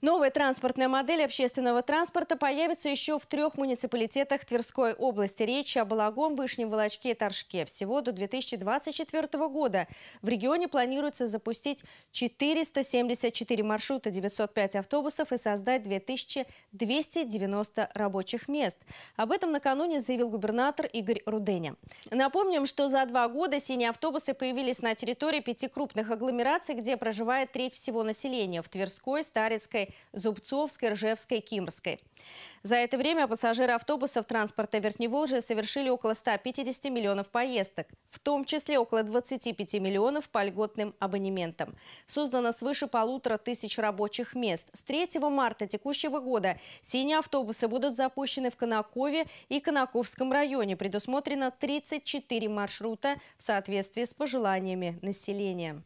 Новая транспортная модель общественного транспорта появится еще в трех муниципалитетах Тверской области. Речь о Балагом, Вышнем Волочке и Торжке. Всего до 2024 года в регионе планируется запустить 474 маршрута, 905 автобусов и создать 2290 рабочих мест. Об этом накануне заявил губернатор Игорь Руденя. Напомним, что за два года синие автобусы появились на территории пяти крупных агломераций, где проживает треть всего населения – в Тверской, Старицкой, Зубцовской, Ржевской, Кимрской. За это время пассажиры автобусов транспорта Верхневолжья совершили около 150 миллионов поездок, в том числе около 25 миллионов по льготным абонементам. Создано свыше полутора тысяч рабочих мест. С 3 марта текущего года синие автобусы будут запущены в Конакове и Конаковском районе. Предусмотрено 34 маршрута в соответствии с пожеланиями населения.